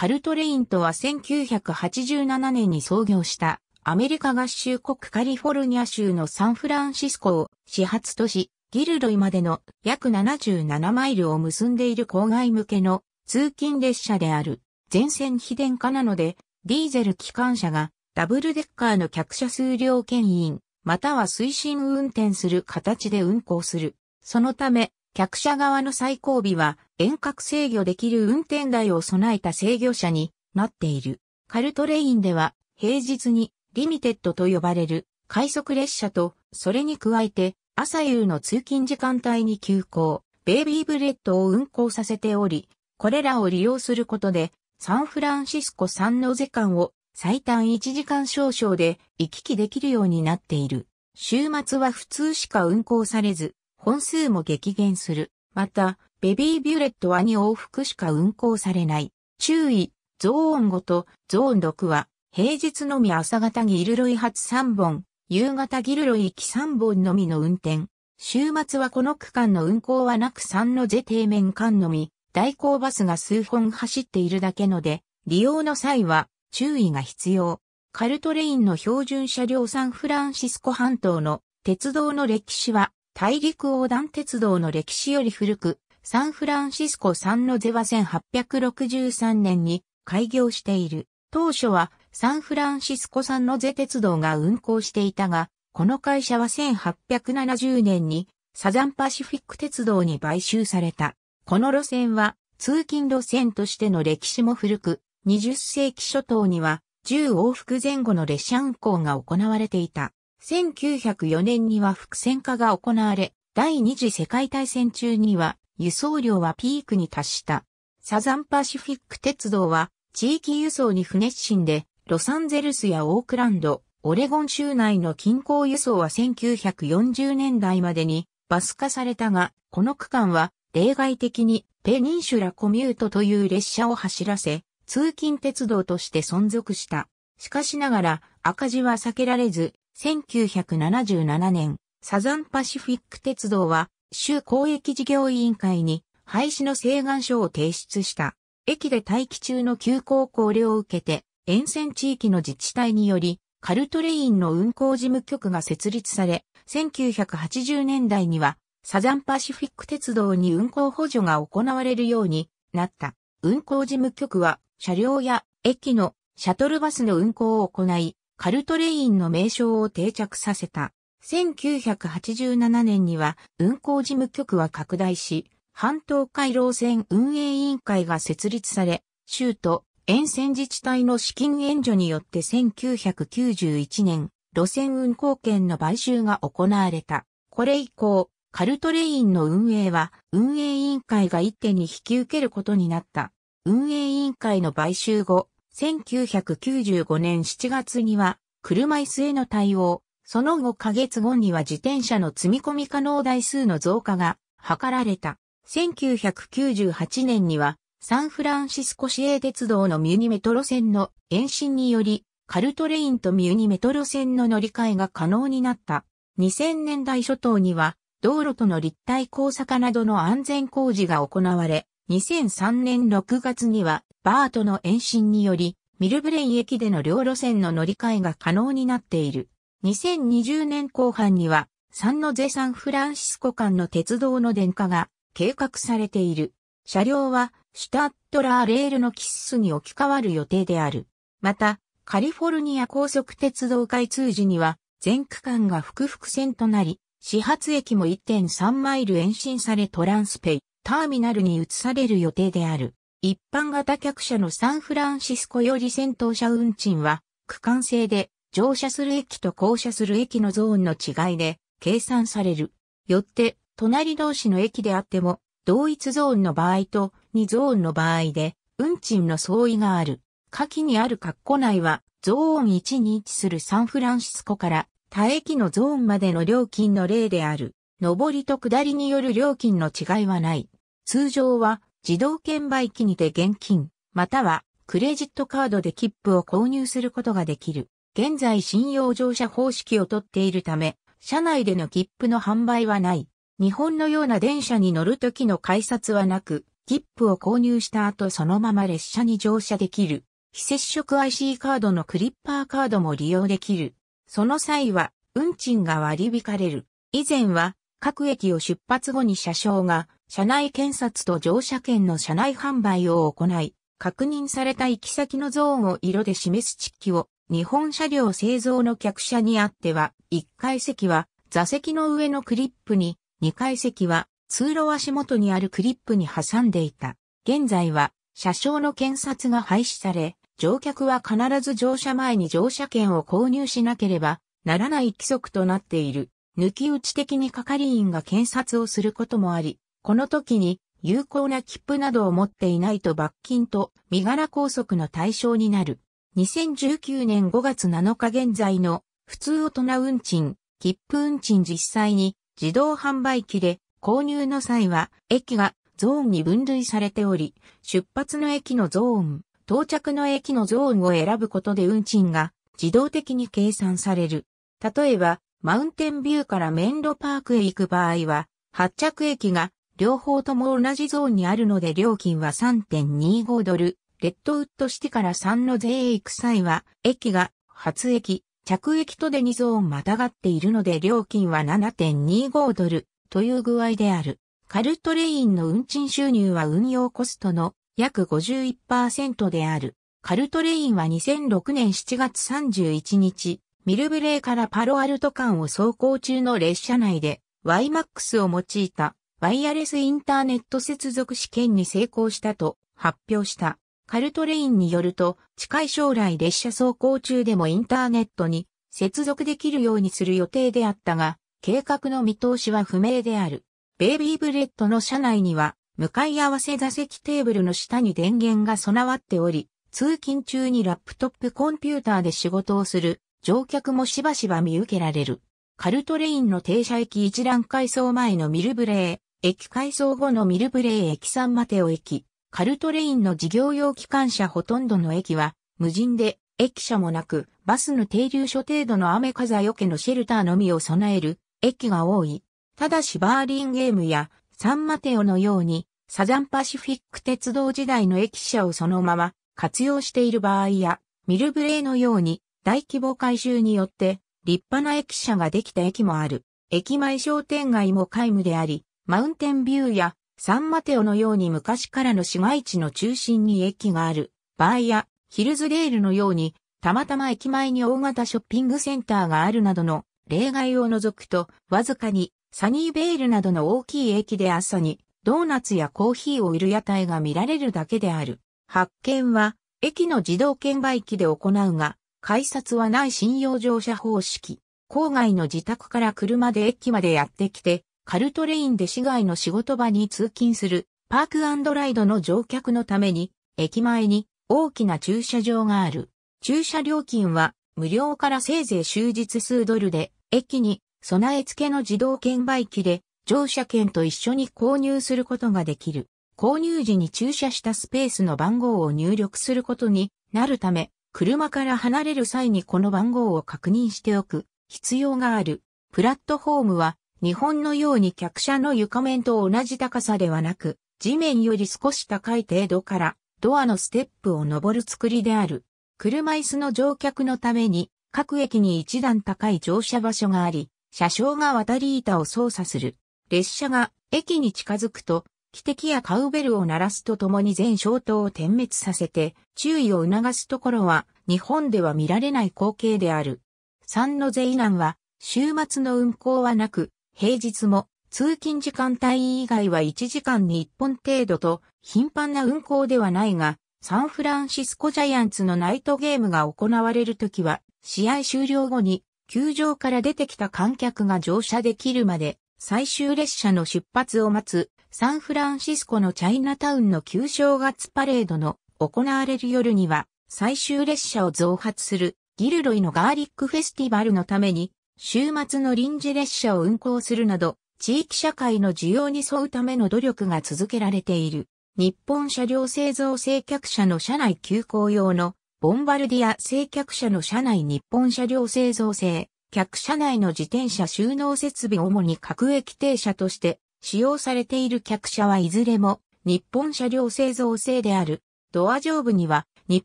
カルトレインとは1987年に創業したアメリカ合衆国カリフォルニア州のサンフランシスコを始発都市ギルロイまでの約77マイルを結んでいる郊外向けの通勤列車である。全線非電化なので、ディーゼル機関車がダブルデッカーの客車数量牽引、または推進運転する形で運行する。そのため、客車側の最後尾は遠隔制御できる運転台を備えた制御車になっている。カルトレインでは平日にリミテッドと呼ばれる快速列車と、それに加えて朝夕の通勤時間帯に急行、ベイビーブレッドを運行させており、これらを利用することでサンフランシスコサンノゼ間を最短1時間少々で行き来できるようになっている。週末は普通しか運行されず、本数も激減する。また、ベビービュレットは2往復しか運行されない。注意、ゾーン5とゾーン6は、平日のみ朝方ギルロイ発3本、夕方ギルロイ行き3本のみの運転。週末はこの区間の運行はなく3のゼ底面間のみ、代行バスが数本走っているだけので、利用の際は注意が必要。カルトレインの標準車両サンフランシスコ半島の鉄道の歴史は大陸横断鉄道の歴史より古く、サンフランシスコサンノゼは1863年に開業している。当初はサンフランシスコサンノゼ鉄道が運行していたが、この会社は1870年にサザンパシフィック鉄道に買収された。この路線は通勤路線としての歴史も古く、20世紀初頭には10往復前後の列車運行が行われていた。1904年には伏線化が行われ、第二次世界大戦中には輸送量はピークに達した。サザンパシフィック鉄道は地域輸送に不熱心で、ロサンゼルスやオークランド、オレゴン州内の近郊輸送は1940年代までにバス化されたが、この区間は例外的にペニンシュラコミュートという列車を走らせ、通勤鉄道として存続した。しかしながら赤字は避けられず、1977年、サザンパシフィック鉄道は、州公益事業委員会に廃止の請願書を提出した。駅で待機中の急行考慮を受けて、沿線地域の自治体により、カルトレインの運行事務局が設立され、1980年代には、サザンパシフィック鉄道に運行補助が行われるようになった。運行事務局は、車両や駅のシャトルバスの運行を行い、カルトレインの名称を定着させた。1987年には運行事務局は拡大し、半島回廊線運営委員会が設立され、州都、沿線自治体の資金援助によって1991年、路線運行権の買収が行われた。これ以降、カルトレインの運営は運営委員会が一手に引き受けることになった。運営委員会の買収後、1995年7月には、車椅子への対応、その後ヶ月後には自転車の積み込み可能台数の増加が図られた。1998年には、サンフランシスコ市営鉄道のミュニメトロ線の延伸により、カルトレインとミュニメトロ線の乗り換えが可能になった。2000年代初頭には、道路との立体交差化などの安全工事が行われ、2003年6月にはバートの延伸により、ミルブレイ駅での両路線の乗り換えが可能になっている。2020年後半には、サンノゼサンフランシスコ間の鉄道の電化が計画されている。車両はシュタットラーレールのキッスに置き換わる予定である。また、カリフォルニア高速鉄道開通時には、全区間が複々線となり、始発駅も1.3マイル延伸されトランスペイ。ターミナルに移される予定である。一般型客車のサンフランシスコより先頭車運賃は、区間制で、乗車する駅と降車する駅のゾーンの違いで、計算される。よって、隣同士の駅であっても、同一ゾーンの場合と2ゾーンの場合で、運賃の相違がある。下記にある括弧内は、ゾーン1に位置するサンフランシスコから、他駅のゾーンまでの料金の例である。上りと下りによる料金の違いはない。通常は自動券売機にて現金、またはクレジットカードで切符を購入することができる。現在信用乗車方式をとっているため、車内での切符の販売はない。日本のような電車に乗る時の改札はなく、切符を購入した後そのまま列車に乗車できる。非接触 IC カードのクリッパーカードも利用できる。その際は、運賃が割り引かれる。以前は、各駅を出発後に車掌が、車内検察と乗車券の車内販売を行い、確認された行き先のゾーンを色で示す地域を、日本車両製造の客車にあっては、1階席は座席の上のクリップに、2階席は通路足元にあるクリップに挟んでいた。現在は、車掌の検察が廃止され、乗客は必ず乗車前に乗車券を購入しなければならない規則となっている。抜き打ち的に係員が検察をすることもあり、この時に有効な切符などを持っていないと罰金と身柄拘束の対象になる。2019年5月7日現在の普通大人運賃、切符運賃実際に自動販売機で購入の際は駅がゾーンに分類されており、出発の駅のゾーン、到着の駅のゾーンを選ぶことで運賃が自動的に計算される。例えば、マウンテンビューからメンロパークへ行く場合は、発着駅が両方とも同じゾーンにあるので料金は3.25ドル。レッドウッドシティから3の税へ行く際は、駅が発駅、着駅とで2ゾーンまたがっているので料金は7.25ドルという具合である。カルトレインの運賃収入は運用コストの約51%である。カルトレインは2006年7月31日、ミルブレーからパロアルト間を走行中の列車内で YMAX を用いたワイヤレスインターネット接続試験に成功したと発表した。カルトレインによると近い将来列車走行中でもインターネットに接続できるようにする予定であったが、計画の見通しは不明である。ベイビーブレッドの車内には向かい合わせ座席テーブルの下に電源が備わっており、通勤中にラップトップコンピューターで仕事をする乗客もしばしば見受けられる。カルトレインの停車駅一覧改装前のミルブレー、駅改装後のミルブレー駅サンマテオ駅、カルトレインの事業用機関車ほとんどの駅は、無人で、駅舎もなく、バスの停留所程度の雨風よけのシェルターのみを備える、駅が多い。ただしバーリンゲームや、サンマテオのように、サザンパシフィック鉄道時代の駅舎をそのまま活用している場合や、ミルブレーのように大規模改修によって、立派な駅舎ができた駅もある。駅前商店街も皆無であり、マウンテンビューやサンマテオのように昔からの市街地の中心に駅がある場合や、ヒルズレールのように、たまたま駅前に大型ショッピングセンターがあるなどの例外を除くと、わずかにサニーベールなどの大きい駅で朝にドーナツやコーヒーを売る屋台が見られるだけである。発見は、駅の自動券売機で行うが、改札はない信用乗車方式。郊外の自宅から車で駅までやってきて、カルトレインで市外の仕事場に通勤するパークライドの乗客のために、駅前に大きな駐車場がある。駐車料金は無料からせいぜい終日数ドルで、駅に備え付けの自動券売機で乗車券と一緒に購入することができる。購入時に駐車したスペースの番号を入力することになるため、車から離れる際にこの番号を確認しておく必要がある。プラットフォームは日本のように客車の床面と同じ高さではなく、地面より少し高い程度からドアのステップを登る作りである。車椅子の乗客のために各駅に一段高い乗車場所があり、車掌が渡り板を操作する。列車が駅に近づくと汽笛やカウベルを鳴らすとともに全消灯を点滅させて、注意を促すところは、日本では見られない光景である。三の税難は、週末の運行はなく、平日も、通勤時間帯以外は1時間に1本程度と、頻繁な運行ではないが、サンフランシスコジャイアンツのナイトゲームが行われるときは、試合終了後に、球場から出てきた観客が乗車できるまで、最終列車の出発を待つサンフランシスコのチャイナタウンの旧正月パレードの行われる夜には最終列車を増発するギルロイのガーリックフェスティバルのために週末の臨時列車を運行するなど地域社会の需要に沿うための努力が続けられている。日本車両製造製客車の車内急行用のボンバルディア製客車の車内日本車両製造製客車内の自転車収納設備主に各駅停車として使用されている客車はいずれも日本車両製造製である。ドア上部には日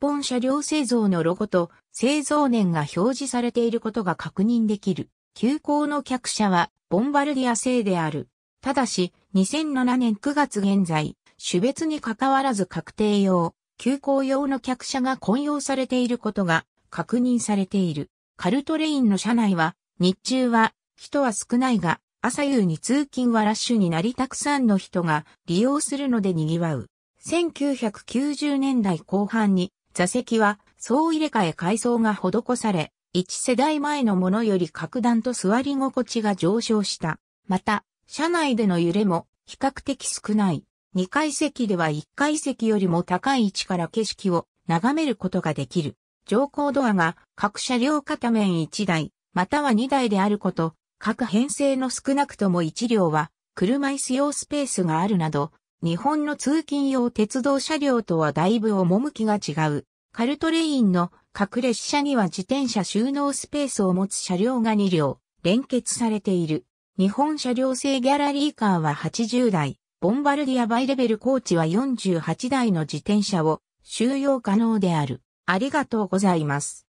本車両製造のロゴと製造年が表示されていることが確認できる。急行の客車はボンバルディア製である。ただし、2007年9月現在、種別に関わらず確定用、急行用の客車が混用されていることが確認されている。カルトレインの車内は、日中は人は少ないが、朝夕に通勤はラッシュになりたくさんの人が利用するので賑わう。1990年代後半に座席は総入れ替え改装が施され、一世代前のものより格段と座り心地が上昇した。また、車内での揺れも比較的少ない。2階席では1階席よりも高い位置から景色を眺めることができる。乗降ドアが各車両片面1台、または2台であること、各編成の少なくとも1両は車椅子用スペースがあるなど、日本の通勤用鉄道車両とはだいぶ趣が違う。カルトレインの各列車には自転車収納スペースを持つ車両が2両連結されている。日本車両製ギャラリーカーは80台、ボンバルディアバイレベルコーチは48台の自転車を収容可能である。ありがとうございます。